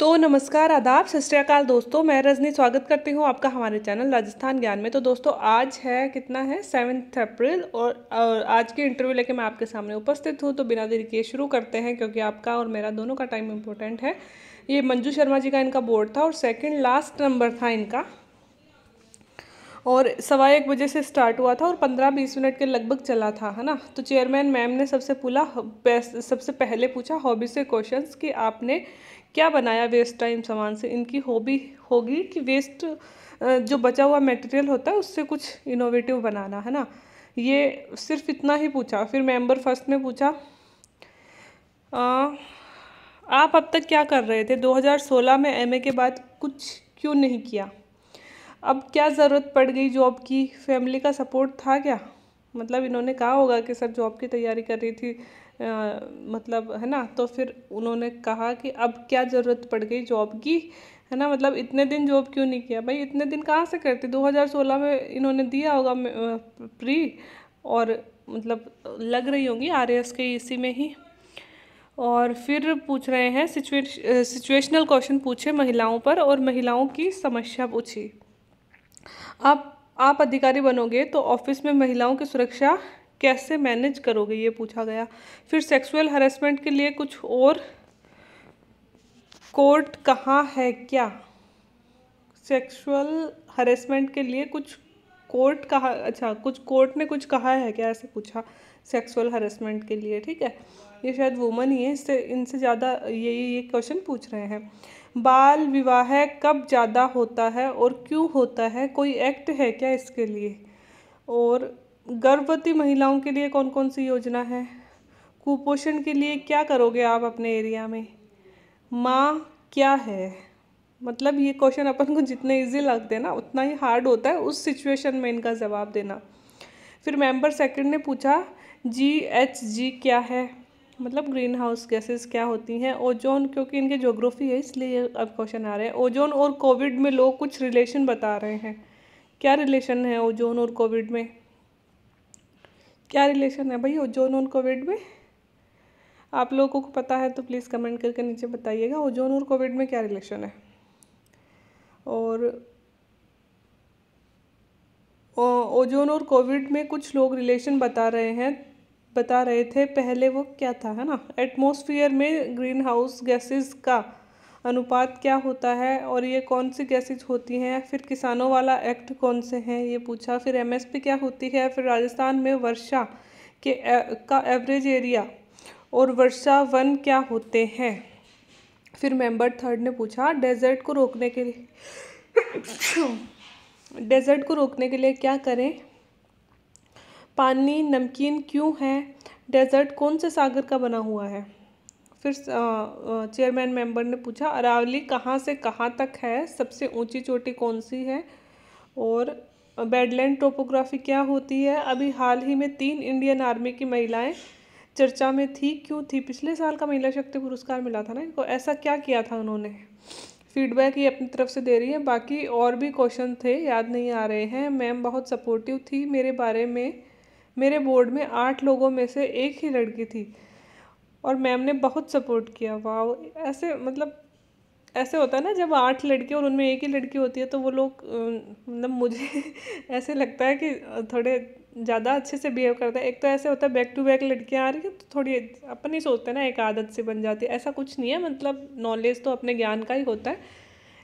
तो नमस्कार आदाब सत दोस्तों मैं रजनी स्वागत करती हूँ आपका हमारे चैनल राजस्थान ज्ञान में तो दोस्तों आज है कितना है सेवन्थ अप्रैल और, और आज की इंटरव्यू लेके मैं आपके सामने उपस्थित हूँ तो बिना देरी के शुरू करते हैं क्योंकि आपका और मेरा दोनों का टाइम इम्पोर्टेंट है ये मंजू शर्मा जी का इनका बोर्ड था और सेकेंड लास्ट नंबर था इनका और सवा एक बजे से स्टार्ट हुआ था और पंद्रह बीस मिनट के लगभग चला था है ना तो चेयरमैन मैम ने सबसे पूला सबसे पहले पूछा हॉबी से क्वेश्चन कि आपने क्या बनाया वेस्ट टाइम सामान से इनकी हॉबी होगी कि वेस्ट जो बचा हुआ मटेरियल होता है उससे कुछ इनोवेटिव बनाना है ना ये सिर्फ इतना ही पूछा फिर मेंबर फर्स्ट ने पूछा आ, आप अब तक क्या कर रहे थे 2016 में एमए के बाद कुछ क्यों नहीं किया अब क्या ज़रूरत पड़ गई जॉब की फैमिली का सपोर्ट था क्या मतलब इन्होंने कहा होगा कि सर जॉब की तैयारी कर रही थी आ, मतलब है ना तो फिर उन्होंने कहा कि अब क्या ज़रूरत पड़ गई जॉब की है ना मतलब इतने दिन जॉब क्यों नहीं किया भाई इतने दिन कहाँ से करते 2016 में इन्होंने दिया होगा प्री और मतलब लग रही होंगी आर के इसी e में ही और फिर पूछ रहे हैं सिचुएशनल क्वेश्चन पूछे महिलाओं पर और महिलाओं की समस्या पूछी आप आप अधिकारी बनोगे तो ऑफिस में महिलाओं की सुरक्षा कैसे मैनेज करोगे ये पूछा गया फिर सेक्सुअल हरेसमेंट के लिए कुछ और कोर्ट कहाँ है क्या सेक्सुअल हरेसमेंट के लिए कुछ कोर्ट कहा अच्छा कुछ कोर्ट ने कुछ कहा है क्या ऐसे पूछा सेक्सुअल हरेसमेंट के लिए ठीक है ये शायद वुमन ही है इससे इनसे ज़्यादा ये ये क्वेश्चन पूछ रहे हैं बाल विवाह कब ज़्यादा होता है और क्यों होता है कोई एक्ट है क्या इसके लिए और गर्भवती महिलाओं के लिए कौन कौन सी योजना है कुपोषण के लिए क्या करोगे आप अपने एरिया में माँ क्या है मतलब ये क्वेश्चन अपन को जितने इजी लगते हैं ना उतना ही हार्ड होता है उस सिचुएशन में इनका जवाब देना फिर मेंबर सेकंड ने पूछा जी एच जी क्या है मतलब ग्रीन हाउस गैसेस क्या होती हैं ओजोन क्योंकि इनके जोग्राफी है इसलिए अब क्वेश्चन आ रहे हैं ओजोन और कोविड में लोग कुछ रिलेशन बता रहे हैं क्या रिलेशन है ओजोन और कोविड में क्या रिलेशन है भाई ओजोन और कोविड में आप लोगों को पता है तो प्लीज़ कमेंट करके नीचे बताइएगा ओजोन और कोविड में क्या रिलेशन है और ओजोन और कोविड में कुछ लोग रिलेशन बता रहे हैं बता रहे थे पहले वो क्या था है ना एटमॉस्फेयर में ग्रीन हाउस गैसेस का अनुपात क्या होता है और ये कौन सी गैसेज होती हैं फिर किसानों वाला एक्ट कौन से हैं ये पूछा फिर एमएसपी क्या होती है फिर राजस्थान में वर्षा के का एवरेज एरिया और वर्षा वन क्या होते हैं फिर मेंबर थर्ड ने पूछा डेजर्ट को रोकने के लिए डेजर्ट को रोकने के लिए क्या करें पानी नमकीन क्यों है डेजर्ट कौन से सागर का बना हुआ है फिर चेयरमैन मेंबर ने पूछा अरावली कहाँ से कहाँ तक है सबसे ऊंची चोटी कौन सी है और बेडलैंड टोपोग्राफी क्या होती है अभी हाल ही में तीन इंडियन आर्मी की महिलाएं चर्चा में थी क्यों थी पिछले साल का महिला शक्ति पुरस्कार मिला था ना इनको ऐसा क्या किया था उन्होंने फीडबैक ये अपनी तरफ से दे रही है बाकी और भी क्वेश्चन थे याद नहीं आ रहे हैं मैम बहुत सपोर्टिव थी मेरे बारे में मेरे बोर्ड में आठ लोगों में से एक ही लड़की थी और मैम ने बहुत सपोर्ट किया वाह ऐसे मतलब ऐसे होता है ना जब आठ लड़के और उनमें एक ही लड़की होती है तो वो लोग मतलब मुझे ऐसे लगता है कि थोड़े ज़्यादा अच्छे से बिहेव करता है एक तो ऐसे होता है बैक टू बैक लड़कियाँ आ रही हैं तो थोड़ी अपन ही सोचते हैं ना एक आदत से बन जाती है ऐसा कुछ नहीं है मतलब नॉलेज तो अपने ज्ञान का ही होता है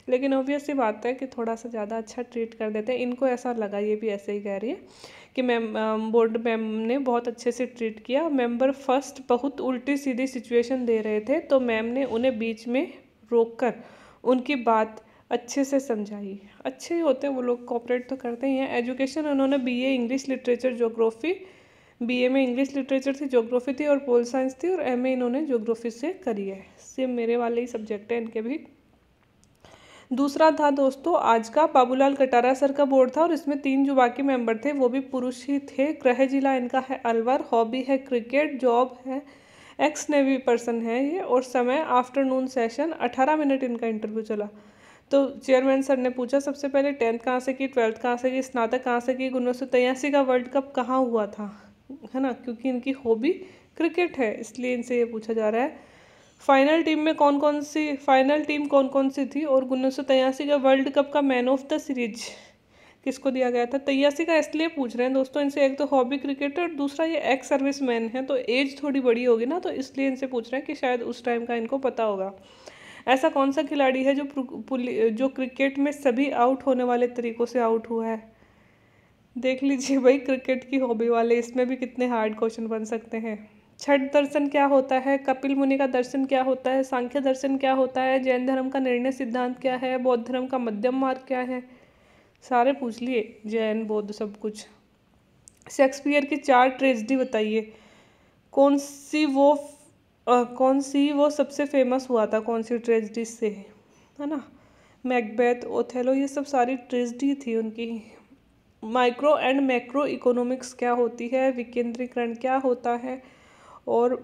लेकिन ऑब्वियसली बात है कि थोड़ा सा ज़्यादा अच्छा ट्रीट कर देते हैं इनको ऐसा लगा ये भी ऐसे ही कह रही है कि मैम बोर्ड मैम ने बहुत अच्छे से ट्रीट किया मेंबर फर्स्ट बहुत उल्टी सीधी सिचुएशन दे रहे थे तो मैम ने उन्हें बीच में रोक कर उनकी बात अच्छे से समझाई अच्छे ही होते हैं वो लोग कॉपरेट तो करते ही हैं एजुकेशन उन्होंने B A English literature geography B A में इंग्लिश लिटरेचर थी जोग्राफी थी और पोल साइंस थी और एम ए इन्होंने जोग्राफी से करी है सेम मेरे वाले ही सब्जेक्ट है इनके भी दूसरा था दोस्तों आज का बाबूलाल कटारा सर का बोर्ड था और इसमें तीन जो बाकी मेंबर थे वो भी पुरुष ही थे ग्रह जिला इनका है अलवर हॉबी है क्रिकेट जॉब है एक्स नेवी पर्सन है ये और समय आफ्टरनून सेशन अठारह मिनट इनका इंटरव्यू चला तो चेयरमैन सर ने पूछा सबसे पहले टेंथ कहाँ से की ट्वेल्थ कहाँ से की स्नातक कहाँ से की उन्नीस सौ तिरासी का वर्ल्ड कप कहाँ हुआ था है ना क्योंकि इनकी हॉबी क्रिकेट है इसलिए इनसे ये पूछा जा रहा है फाइनल टीम में कौन कौन सी फाइनल टीम कौन कौन सी थी और उन्नीस सौ तिरासी का वर्ल्ड कप का मैन ऑफ द सीरीज किसको दिया गया था तैयासी का इसलिए पूछ रहे हैं दोस्तों इनसे एक तो हॉबी क्रिकेटर और दूसरा ये एक्स सर्विस मैन है तो एज थोड़ी बड़ी होगी ना तो इसलिए इनसे पूछ रहे हैं कि शायद उस टाइम का इनको पता होगा ऐसा कौन सा खिलाड़ी है जो जो क्रिकेट में सभी आउट होने वाले तरीक़ों से आउट हुआ है देख लीजिए भाई क्रिकेट की हॉबी वाले इसमें भी कितने हार्ड क्वेश्चन बन सकते हैं छठ दर्शन क्या होता है कपिल मुनि का दर्शन क्या होता है सांख्य दर्शन क्या होता है जैन धर्म का निर्णय सिद्धांत क्या है बौद्ध धर्म का मध्यम मार्ग क्या है सारे पूछ लिए जैन बौद्ध सब कुछ शेक्सपियर की चार ट्रेजडी बताइए कौन सी वो कौन सी वो सबसे फेमस हुआ था कौन सी ट्रेजडी से है ना मैकबैथ ओथेलो ये सब सारी ट्रेजडी थी उनकी माइक्रो एंड मैक्रो इकोनॉमिक्स क्या होती है विकेंद्रीकरण क्या होता है और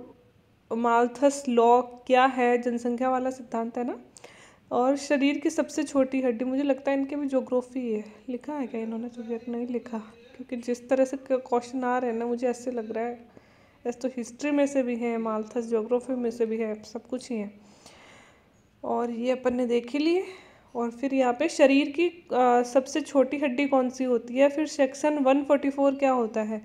मालथस लॉ क्या है जनसंख्या वाला सिद्धांत है ना और शरीर की सबसे छोटी हड्डी मुझे लगता है इनके भी जोग्राफी है लिखा है क्या इन्होंने जोग्राफ नहीं लिखा क्योंकि जिस तरह से क्वेश्चन आ रहे हैं ना मुझे ऐसे लग रहा है ऐसे तो हिस्ट्री में से भी हैं मालथस जोग्राफी में से भी है सब कुछ ही है और ये अपन ने देख ही लिए और फिर यहाँ पे शरीर की आ, सबसे छोटी हड्डी कौन सी होती है फिर सेक्शन 144 क्या होता है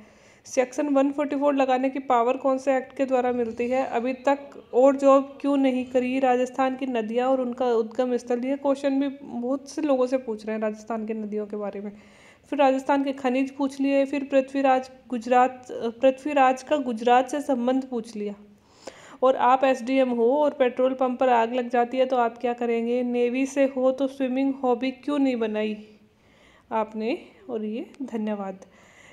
सेक्शन 144 लगाने की पावर कौन से एक्ट के द्वारा मिलती है अभी तक और जॉब क्यों नहीं करी राजस्थान की नदियाँ और उनका उद्गम स्थल ये क्वेश्चन भी बहुत से लोगों से पूछ रहे हैं राजस्थान की नदियों के बारे में फिर राजस्थान के खनिज पूछ लिए फिर पृथ्वीराज गुजरात पृथ्वीराज का गुजरात से संबंध पूछ लिया और आप एसडीएम हो और पेट्रोल पंप पर आग लग जाती है तो आप क्या करेंगे नेवी से हो तो स्विमिंग हॉबी क्यों नहीं बनाई आपने और ये धन्यवाद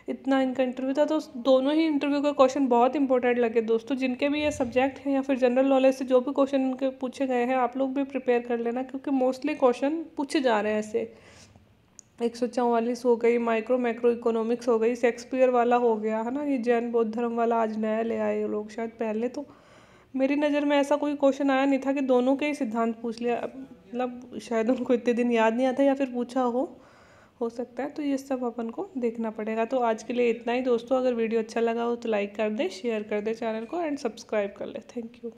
इतना इनका इंटरव्यू था तो दोनों ही इंटरव्यू का क्वेश्चन बहुत इंपॉर्टेंट लगे दोस्तों जिनके भी ये सब्जेक्ट हैं या फिर जनरल नॉलेज से जो भी क्वेश्चन इनके पूछे गए हैं आप लोग भी प्रिपेयर कर लेना क्योंकि मोस्टली क्वेश्चन पूछे जा रहे हैं ऐसे एक सौ चौवालीस हो गई माइक्रो मैक्रो इकोनॉमिक्स हो गई शेक्सपियर वाला हो गया है ना ये जैन बौद्ध धर्म वाला आज नया ले आए लोग शायद पहले तो मेरी नज़र में ऐसा कोई क्वेश्चन आया नहीं था कि दोनों के ही सिद्धांत पूछ लिया मतलब शायद उनको इतने दिन याद नहीं आता या फिर पूछा हो हो सकता है तो ये सब अपन को देखना पड़ेगा तो आज के लिए इतना ही दोस्तों अगर वीडियो अच्छा लगा हो तो लाइक कर दे शेयर कर दे चैनल को एंड सब्सक्राइब कर ले थैंक यू